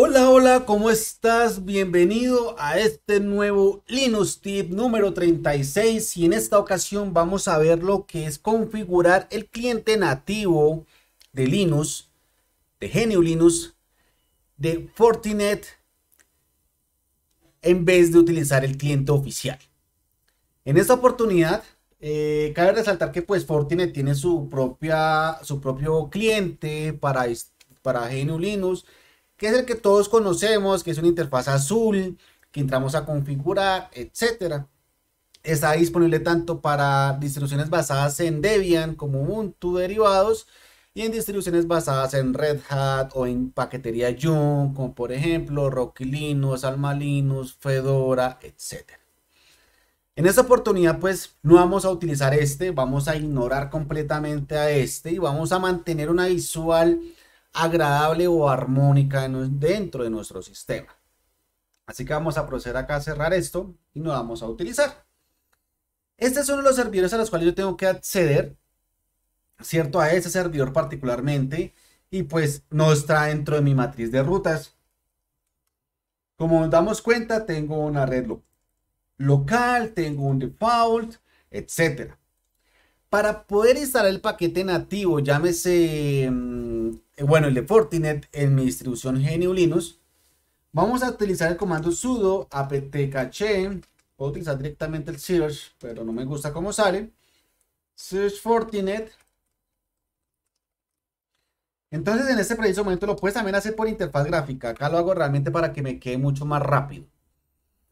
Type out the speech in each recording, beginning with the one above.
Hola, hola, ¿cómo estás? Bienvenido a este nuevo Linux Tip número 36 y en esta ocasión vamos a ver lo que es configurar el cliente nativo de Linux, de Genio Linux, de Fortinet en vez de utilizar el cliente oficial. En esta oportunidad eh, cabe resaltar que pues Fortinet tiene su, propia, su propio cliente para, para Genio Linux que es el que todos conocemos, que es una interfaz azul, que entramos a configurar, etc. Está disponible tanto para distribuciones basadas en Debian como Ubuntu derivados y en distribuciones basadas en Red Hat o en paquetería Yum, como por ejemplo Rocky Linux, Alma Linux, Fedora, etc. En esta oportunidad pues no vamos a utilizar este, vamos a ignorar completamente a este y vamos a mantener una visual agradable o armónica dentro de nuestro sistema. Así que vamos a proceder acá a cerrar esto y nos vamos a utilizar. Estos son los servidores a los cuales yo tengo que acceder, ¿cierto? A ese servidor particularmente y pues no está dentro de mi matriz de rutas. Como nos damos cuenta, tengo una red local, tengo un default, etcétera. Para poder instalar el paquete nativo, llámese mm, eh, bueno, el de Fortinet en mi distribución GNU Linux, vamos a utilizar el comando sudo apt cache. Puedo utilizar directamente el search, pero no me gusta cómo sale. Search Fortinet. Entonces, en este preciso momento lo puedes también hacer por interfaz gráfica. Acá lo hago realmente para que me quede mucho más rápido.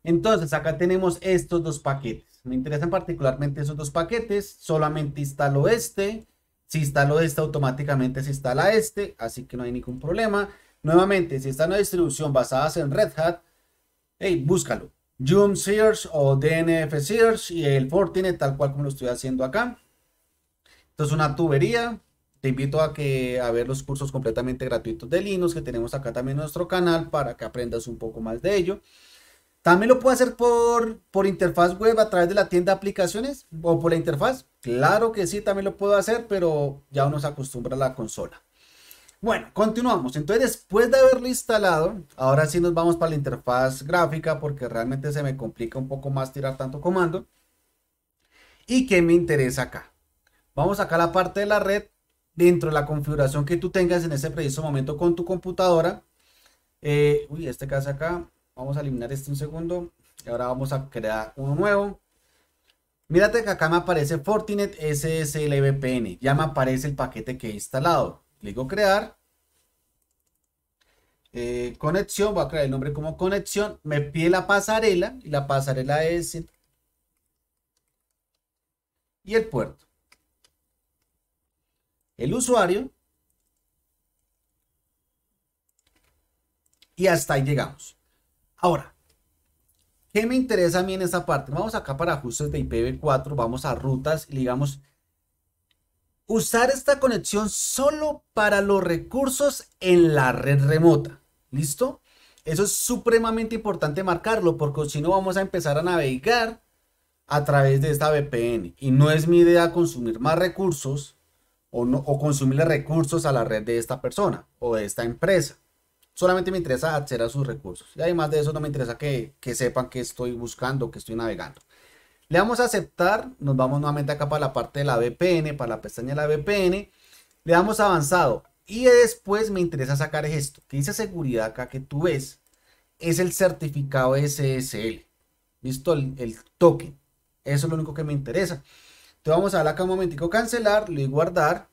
Entonces, acá tenemos estos dos paquetes. Me interesan particularmente esos dos paquetes. Solamente instalo este si instalo este, automáticamente se instala este, así que no hay ningún problema. Nuevamente, si está en una distribución basada en Red Hat, hey, búscalo. Joom Search o DNF Search y el Fortinet, tal cual como lo estoy haciendo acá. Esto es una tubería. Te invito a que a ver los cursos completamente gratuitos de Linux que tenemos acá también en nuestro canal para que aprendas un poco más de ello. ¿También lo puedo hacer por, interfaz web a través de la tienda de aplicaciones o por la interfaz? Claro que sí, también lo puedo hacer, pero ya uno se acostumbra a la consola. Bueno, continuamos. Entonces, después de haberlo instalado, ahora sí nos vamos para la interfaz gráfica porque realmente se me complica un poco más tirar tanto comando. ¿Y qué me interesa acá? Vamos acá a la parte de la red, dentro de la configuración que tú tengas en ese preciso momento con tu computadora. Eh, uy, este caso acá, Vamos a eliminar este un segundo. Y ahora vamos a crear uno nuevo. Mírate que acá me aparece Fortinet SSL VPN. Ya me aparece el paquete que he instalado. Le digo crear. Eh, conexión, voy a crear el nombre como conexión. Me pide la pasarela y la pasarela es y el puerto. El usuario. Y hasta ahí llegamos. Ahora, ¿qué me interesa a mí en esta parte? Vamos acá para ajustes de IPv4, vamos a rutas y digamos usar esta conexión solo para los recursos en la red remota. ¿Listo? Eso es supremamente importante marcarlo porque si no vamos a empezar a navegar a través de esta VPN y no es mi idea consumir más recursos o, consumirle recursos a la red de esta persona o de esta empresa solamente me interesa acceder a sus recursos. Y además de eso, no me interesa que, sepan que estoy buscando, que estoy navegando. Le damos a aceptar, nos vamos nuevamente acá para la parte de la VPN, para la pestaña de la VPN. Le damos avanzado y después me interesa sacar esto, que dice seguridad acá que tú ves, es el certificado SSL. visto El, el token. Eso es lo único que me interesa. Entonces vamos a dar acá un momentico cancelar, le digo guardar,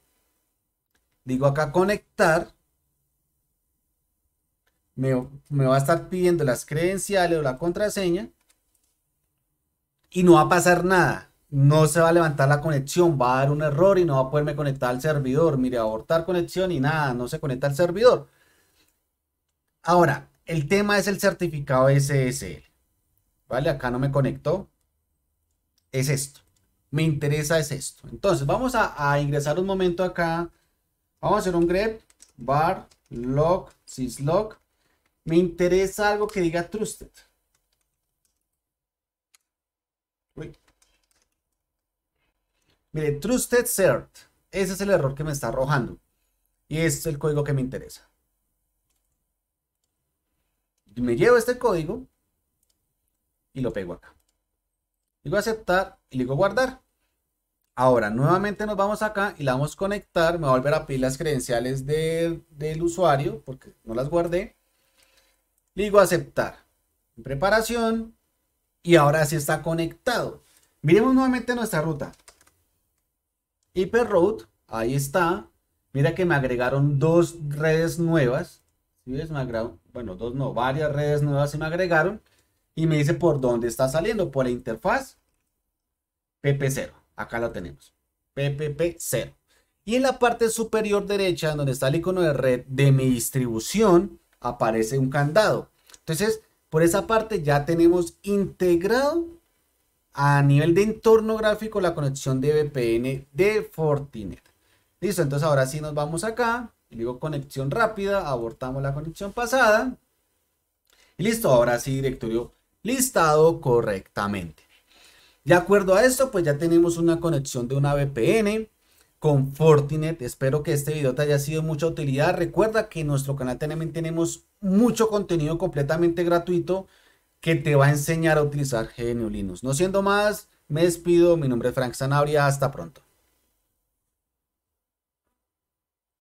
digo acá conectar me, va a estar pidiendo las credenciales o la contraseña y no va a pasar nada. No se va a levantar la conexión, va a dar un error y no va a poderme conectar al servidor. Mire, abortar conexión y nada, no se conecta al servidor. Ahora, el tema es el certificado SSL. ¿Vale? Acá no me conectó. Es esto. Me interesa es esto. Entonces, vamos a, a ingresar un momento acá. Vamos a hacer un grep bar log syslog me interesa algo que diga trusted. Uy. Mire, trusted cert. Ese es el error que me está arrojando. Y es el código que me interesa. Me llevo este código y lo pego acá. Digo aceptar y digo guardar. Ahora, nuevamente nos vamos acá y la vamos a conectar. Me va a volver a pedir las credenciales del usuario porque no las guardé. Le digo aceptar. preparación. Y ahora sí está conectado. Miremos nuevamente nuestra ruta. route Ahí está. Mira que me agregaron dos redes nuevas. bueno, dos no, varias redes nuevas se me agregaron. Y me dice por dónde está saliendo. Por la interfaz PP0. Acá la tenemos. PPP0. Y en la parte superior derecha, donde está el icono de red de mi distribución, aparece un candado. Entonces, por esa parte ya tenemos integrado a nivel de entorno gráfico la conexión de VPN de Fortinet. Listo, entonces ahora sí nos vamos acá. Digo conexión rápida, abortamos la conexión pasada. Y listo, ahora sí directorio listado correctamente. De acuerdo a esto, pues ya tenemos una conexión de una VPN con Fortinet. Espero que este video te haya sido de mucha utilidad. Recuerda que en nuestro canal también tenemos mucho contenido completamente gratuito que te va a enseñar a utilizar GNU Linux. No siendo más, me despido. Mi nombre es Frank Sanabria. Hasta pronto.